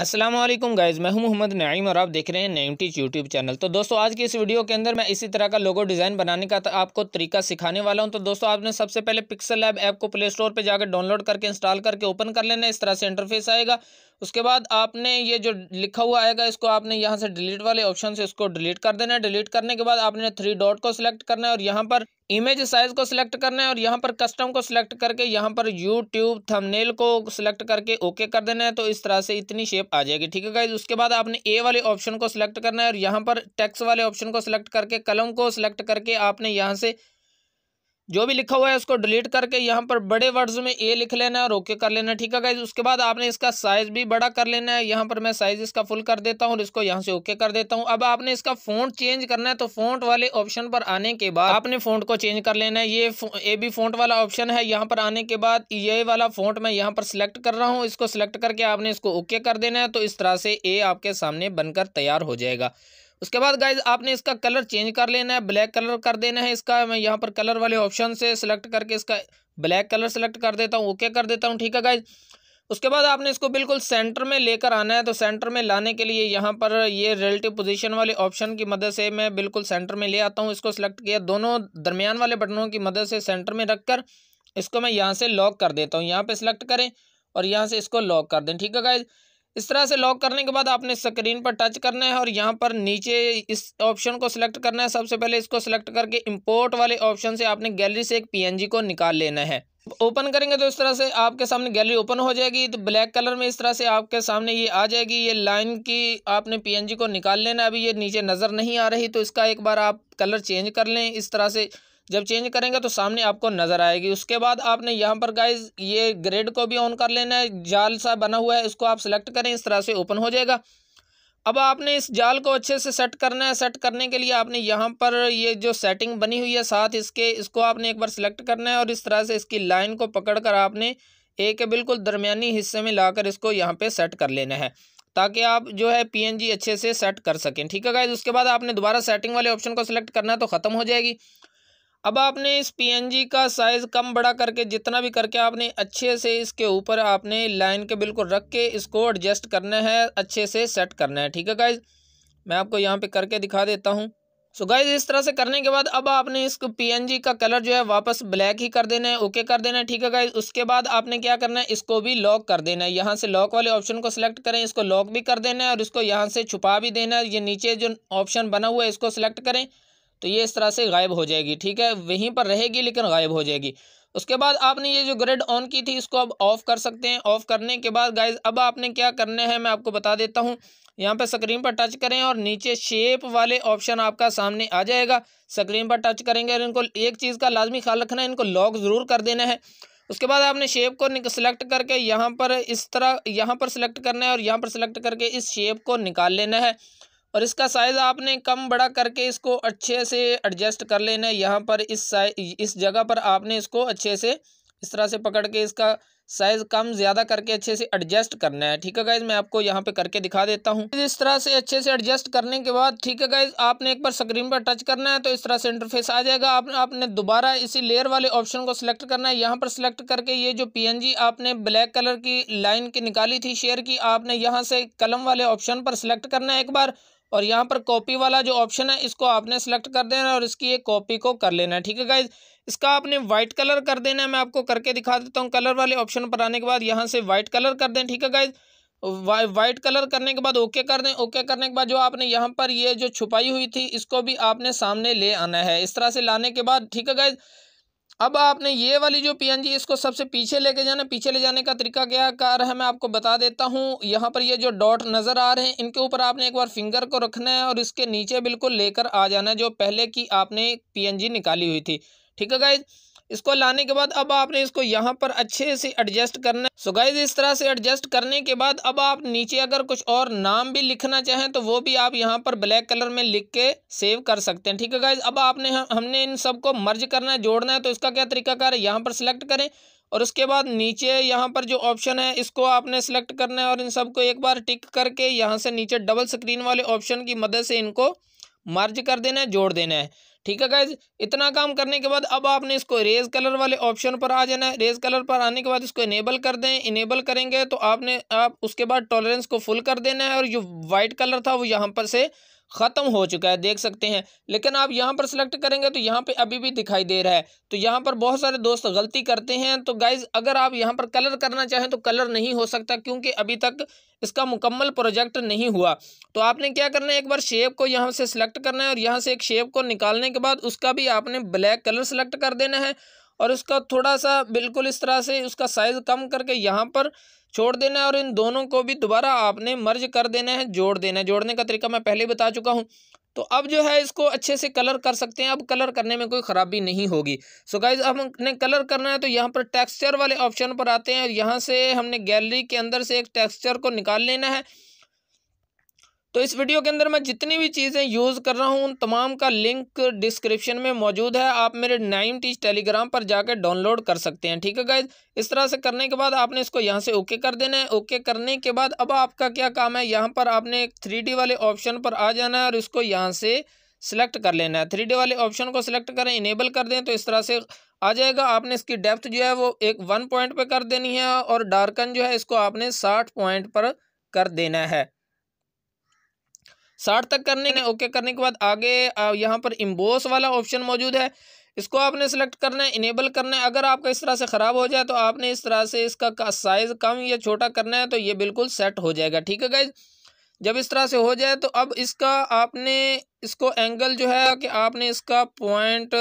Aslam guys मैं हूं मोहम्मद नईम और आप देख रहे हैं नईम टीच यूट्यूब चैनल तो दोस्तों आज की इस वीडियो के अंदर मैं इसी तरह का लोगो डिज़ाइन बनाने का आपको तरीका सिखाने वाला हूं तो दोस्तों आपने सबसे पहले पिक्सल लैब ऐप को प्ले स्टोर पर जाकर डाउनलोड करके इंस्टॉल करके ओपन कर लेना इस तरह से इंटरफेस आएगा उसके बाद आपने ये जो लिखा हुआ आएगा इसको आपने यहाँ से डिलीट वाले ऑप्शन से इसको डिलीट कर देना है डिलीट करने के बाद आपने थ्री डॉट को सिलेक्ट करना है और यहाँ पर इमेज साइज को सिलेक्ट करना है और यहाँ पर कस्टम को सिलेक्ट करके यहाँ पर यूट्यूब थंबनेल को सिलेक्ट करके ओके कर देना है तो इस तरह से इतनी शेप आ जाएगी ठीक है गाइज उसके बाद आपने ए वाले ऑप्शन को सिलेक्ट करना है और यहाँ पर टेक्स वाले ऑप्शन को सिलेक्ट करके कलम को सिलेक्ट करके आपने यहाँ से जो भी लिखा हुआ है उसको डिलीट करके यहाँ पर बड़े वर्ड्स में ए लिख लेना है और ओके कर लेना है ठीक है गाइज उसके बाद आपने इसका साइज़ भी बड़ा कर लेना है यहाँ पर मैं साइज़ इसका फुल कर देता हूँ और इसको यहाँ से ओके कर देता हूँ अब आपने इसका फ़ोन चेंज करना है तो फ़ोन वाले ऑप्शन पर आने के बाद आपने फ़ोन को चेंज कर लेना है ये ए बी फ़ोन वाला ऑप्शन है यहाँ पर आने के बाद ये वाला फ़ोन मैं यहाँ पर सिलेक्ट कर रहा हूँ इसको सिलेक्ट करके आपने इसको ओके कर देना है तो इस तरह से ए आपके सामने बनकर तैयार हो जाएगा उसके बाद गाइज आपने इसका कलर चेंज कर लेना है ब्लैक कलर कर देना है इसका मैं यहाँ पर कलर वाले ऑप्शन से सिलेक्ट करके इसका ब्लैक कलर सेलेक्ट कर देता हूँ ओके कर देता हूँ ठीक है गाइज उसके बाद आपने इसको बिल्कुल सेंटर में लेकर आना है तो सेंटर में लाने के लिए यहाँ पर ये रिलेटिव पोजीशन वाले ऑप्शन की मदद से मैं बिल्कुल सेंटर में ले आता हूँ इसको सिलेक्ट किया दोनों दरमियान वाले बटनों की मदद से सेंटर में रखकर इसको मैं यहाँ से लॉक कर देता हूँ यहाँ पे सिलेक्ट करें और यहाँ से इसको लॉक कर दें ठीक है गाइज़ इस तरह से लॉक करने के बाद आपने स्क्रीन पर टच करना है और यहाँ पर नीचे इस ऑप्शन को सिलेक्ट करना है सबसे पहले इसको सिलेक्ट करके इम्पोर्ट वाले ऑप्शन से आपने गैलरी से एक पीएनजी को निकाल लेना है ओपन करेंगे तो इस तरह से आपके सामने गैलरी ओपन हो जाएगी तो ब्लैक कलर में इस तरह से आपके सामने ये आ जाएगी ये लाइन की आपने पीएनजी को निकाल लेना अभी ये नीचे नज़र नहीं आ रही तो इसका एक बार आप कलर चेंज कर लें इस तरह से जब चेंज करेंगे तो सामने आपको नज़र आएगी उसके बाद आपने यहाँ पर गाइज ये ग्रेड को भी ऑन कर लेना है जाल सा बना हुआ है इसको आप सेलेक्ट करें इस तरह से ओपन हो जाएगा अब आपने इस जाल को अच्छे से सेट करना है सेट करने के लिए आपने यहाँ पर ये जो सेटिंग बनी हुई है साथ इसके इसको आपने एक बार सिलेक्ट करना है और इस तरह से इसकी लाइन को पकड़कर आपने एक बिल्कुल दरमियानी हिस्से में लाकर इसको यहाँ पे सेट कर लेना है ताकि आप जो है पीएनजी अच्छे से सेट कर सकें ठीक है गाइज उसके बाद आपने दोबारा सेटिंग वाले ऑप्शन को सिलेक्ट करना है तो ख़त्म हो जाएगी अब आपने इस पीएनजी का साइज़ कम बड़ा करके जितना भी करके आपने अच्छे से इसके ऊपर आपने लाइन के बिल्कुल रख के इसको एडजस्ट करना है अच्छे से सेट करना है ठीक है गाइज़ मैं आपको यहाँ पे करके दिखा देता हूँ सो गाइज इस तरह से करने के बाद अब आपने इसको पीएनजी का कलर जो है वापस ब्लैक ही कर देना है ओके कर देना है ठीक है गाइज उसके बाद आपने क्या करना है इसको भी लॉक कर देना है यहाँ से लॉक वाले ऑप्शन को सिलेक्ट करें इसको लॉक भी कर देना है और इसको यहाँ से छुपा भी देना है ये नीचे जो ऑप्शन बना हुआ है इसको सिलेक्ट करें तो ये इस तरह से गायब हो जाएगी ठीक है वहीं पर रहेगी लेकिन गायब हो जाएगी उसके बाद आपने ये जो ग्रेड ऑन की थी इसको अब ऑफ़ कर सकते हैं ऑफ़ करने के बाद गाइज अब आपने क्या करना है मैं आपको बता देता हूँ यहाँ पर स्क्रीन पर टच करें और नीचे शेप वाले ऑप्शन आपका सामने आ जाएगा स्क्रीन पर टच करेंगे और इनको एक चीज़ का लाजमी ख्याल रखना है इनको लॉक ज़रूर कर देना है उसके बाद आपने शेप को सिलेक्ट करके यहाँ पर इस तरह यहाँ पर सिलेक्ट करना है और यहाँ पर सिलेक्ट करके इस शेप को निकाल लेना है और इसका साइज़ आपने कम बड़ा करके इसको अच्छे से एडजस्ट कर लेना है यहाँ पर इस साइज इस जगह पर आपने इसको अच्छे से इस तरह से पकड़ के इसका साइज़ कम ज़्यादा करके अच्छे से एडजस्ट करना है ठीक है गाइज मैं आपको यहाँ पे करके दिखा देता हूँ इस तरह से अच्छे से एडजस्ट करने के बाद ठीक है गाइज आपने एक बार स्क्रीन पर टच करना है तो इस तरह से इंटरफेस आ जाएगा आप, आपने दोबारा इसी लेयर वाले ऑप्शन को सिलेक्ट करना है यहाँ पर सिलेक्ट करके ये जो पी आपने ब्लैक कलर की लाइन की निकाली थी शेयर की आपने यहाँ से कलम वाले ऑप्शन पर सिलेक्ट करना है एक बार और यहाँ पर कॉपी वाला जो ऑप्शन है इसको आपने सेलेक्ट कर देना है और इसकी ये कॉपी को कर लेना है ठीक है गाइज इसका आपने वाइट कलर कर देना है मैं आपको करके दिखा देता हूँ कलर वाले ऑप्शन पर आने के बाद यहाँ से वाइट कलर कर दें ठीक है गाइज वाइट कलर करने के बाद ओके कर दें ओके करने के बाद जो आपने यहाँ पर ये जो छुपाई हुई थी इसको भी आपने सामने ले आना है इस तरह से लाने के बाद ठीक है गाइज अब आपने ये वाली जो जी इसको सबसे पीछे लेके जाना पीछे ले जाने का तरीका क्या कार है मैं आपको बता देता हूँ यहाँ पर ये जो डॉट नज़र आ रहे हैं इनके ऊपर आपने एक बार फिंगर को रखना है और इसके नीचे बिल्कुल लेकर आ जाना है जो पहले की आपने जी निकाली हुई थी ठीक है गाइज़ इसको लाने के बाद अब आपने इसको यहाँ पर अच्छे से एडजस्ट करना है सो गाइज इस तरह से एडजस्ट करने के बाद अब आप नीचे अगर कुछ और नाम भी लिखना चाहें तो वो भी आप यहाँ पर ब्लैक कलर में लिख के सेव कर सकते हैं ठीक है गाइज अब आपने हमने इन सबको मर्ज करना है जोड़ना है तो इसका क्या कार है यहाँ पर सिलेक्ट करें और उसके बाद नीचे यहाँ पर जो ऑप्शन है इसको आपने सेलेक्ट करना है और इन सबको एक बार टिक करके यहाँ से नीचे डबल स्क्रीन वाले ऑप्शन की मदद से इनको मर्ज कर देना है जोड़ देना है ठीक है गाइज इतना काम करने के बाद अब आपने इसको रेज कलर वाले ऑप्शन पर आ जाना है रेज कलर पर आने के बाद इसको इनेबल कर दें इनेबल करेंगे तो आपने आप उसके बाद टॉलरेंस को फुल कर देना है और जो वाइट कलर था वो यहाँ पर से ख़त्म हो चुका है देख सकते हैं लेकिन आप यहाँ पर सिलेक्ट करेंगे तो यहाँ पे अभी भी दिखाई दे रहा है तो यहाँ पर बहुत सारे दोस्त गलती करते हैं तो गाइज़ अगर आप यहाँ पर कलर करना चाहें तो कलर नहीं हो सकता क्योंकि अभी तक इसका मुकम्मल प्रोजेक्ट नहीं हुआ तो आपने क्या करना है एक बार शेप को यहाँ से सिलेक्ट करना है और यहाँ से एक शेप को निकालने के बाद उसका भी आपने ब्लैक कलर सेलेक्ट कर देना है और इसका थोड़ा सा बिल्कुल इस तरह से उसका साइज़ कम करके यहाँ पर छोड़ देना है और इन दोनों को भी दोबारा आपने मर्ज कर देना है जोड़ देना है जोड़ने का तरीका मैं पहले बता चुका हूँ तो अब जो है इसको अच्छे से कलर कर सकते हैं अब कलर करने में कोई ख़राबी नहीं होगी सो गाइज अब हमने कलर करना है तो यहाँ पर टेक्सचर वाले ऑप्शन पर आते हैं और यहाँ से हमने गैलरी के अंदर से एक टेक्सचर को निकाल लेना है तो इस वीडियो के अंदर मैं जितनी भी चीज़ें यूज़ कर रहा हूँ उन तमाम का लिंक डिस्क्रिप्शन में मौजूद है आप मेरे नाइम टीच टेलीग्राम पर जाकर डाउनलोड कर सकते हैं ठीक है गाइज इस तरह से करने के बाद आपने इसको यहाँ से ओके कर देना है ओके करने के बाद अब आपका क्या काम है यहाँ पर आपने थ्री वाले ऑप्शन पर आ जाना है और इसको यहाँ से सिलेक्ट कर लेना है थ्री वाले ऑप्शन को सिलेक्ट करें इनेबल कर दें तो इस तरह से आ जाएगा आपने इसकी डेप्थ जो है वो एक वन पॉइंट पर कर देनी है और डार्कन जो है इसको आपने साठ पॉइंट पर कर देना है साठ तक करने के ओके करने के बाद आगे यहाँ पर इम्बोस वाला ऑप्शन मौजूद है इसको आपने सेलेक्ट करना है इनेबल करना है अगर आपका इस तरह से ख़राब हो जाए तो आपने इस तरह से इसका साइज़ कम या छोटा करना है तो ये बिल्कुल सेट हो जाएगा ठीक है गाइज़ जब इस तरह से हो जाए तो अब इसका आपने इसको एंगल जो है कि आपने इसका पॉइंट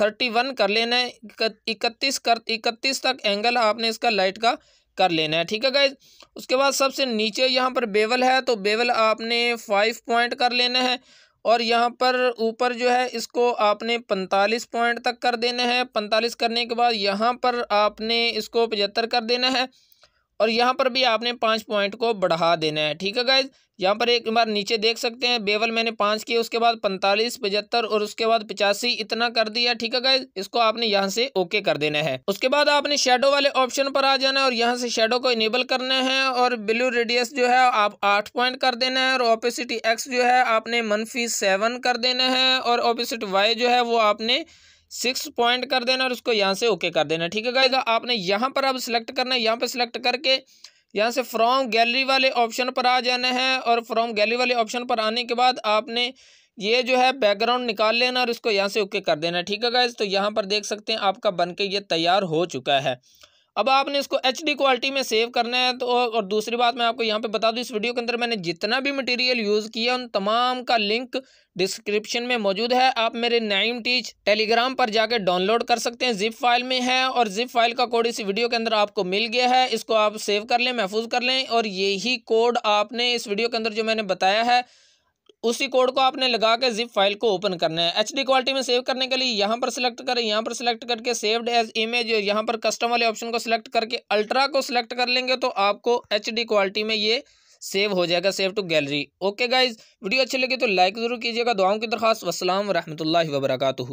थर्टी वन कर लेना है इकतीस कर इकतीस तक एंगल आपने इसका लाइट का कर लेना है ठीक है गाइज उसके बाद सबसे नीचे यहाँ पर बेवल है तो बेवल आपने फाइव पॉइंट कर लेना है और यहाँ पर ऊपर जो है इसको आपने पैंतालीस पॉइंट तक कर देना है पैंतालीस करने के बाद यहाँ पर आपने इसको पचहत्तर कर देना है और यहाँ पर भी आपने पाँच पॉइंट को बढ़ा देना है ठीक है गाइज यहाँ पर एक बार नीचे देख सकते हैं बेवल मैंने पाँच किए उसके बाद पैंतालीस पचहत्तर और उसके बाद पचासी इतना कर दिया ठीक है गाइज इसको आपने यहाँ से ओके कर देना है उसके बाद आपने शेडो वाले ऑप्शन पर आ जाना है और यहाँ से शेडो को इनेबल करना है और ब्लू रेडियस जो है आप आठ पॉइंट कर देना है और ओपेसिटी एक्स जो है आपने मनफी सेवन कर देना है और ऑपोसिट वाई जो है वो आपने सिक्स पॉइंट कर देना और उसको यहाँ से ओके कर देना ठीक है गाइगा तो आपने यहाँ पर अब सिलेक्ट करना है यहाँ पर सिलेक्ट करके यहाँ से फ्रॉम गैलरी वाले ऑप्शन पर आ जाना है और फ्रॉम गैलरी वाले ऑप्शन पर आने के बाद आपने ये जो है बैकग्राउंड निकाल लेना और इसको यहाँ से ओके कर देना ठीक है गाइज तो यहाँ पर देख सकते हैं आपका बन के ये तैयार हो चुका है अब आपने इसको एच डी क्वालिटी में सेव करना है तो और दूसरी बात मैं आपको यहाँ पे बता दूँ इस वीडियो के अंदर मैंने जितना भी मटेरियल यूज़ किया उन तमाम का लिंक डिस्क्रिप्शन में मौजूद है आप मेरे नाइम टीच टेलीग्राम पर जाकर डाउनलोड कर सकते हैं जिप फाइल में है और जिप फाइल का कोड इस वीडियो के अंदर आपको मिल गया है इसको आप सेव कर लें महफूज कर लें और यही कोड आपने इस वीडियो के अंदर जो मैंने बताया है उसी कोड को आपने लगा के जिप फाइल को ओपन करना है एच क्वालिटी में सेव करने के लिए यहाँ पर सिलेक्ट करें यहाँ पर सिलेक्ट करके सेव्ड एज इमेज यहाँ पर कस्टम वाले ऑप्शन को सिलेक्ट करके अल्ट्रा को सिलेक्ट कर लेंगे तो आपको एच क्वालिटी में ये सेव हो जाएगा save to gallery okay guys video अच्छी लगी तो लाइक ज़रूर कीजिएगा दुआओं की दरखास्त वसलम वरहमल वबरकू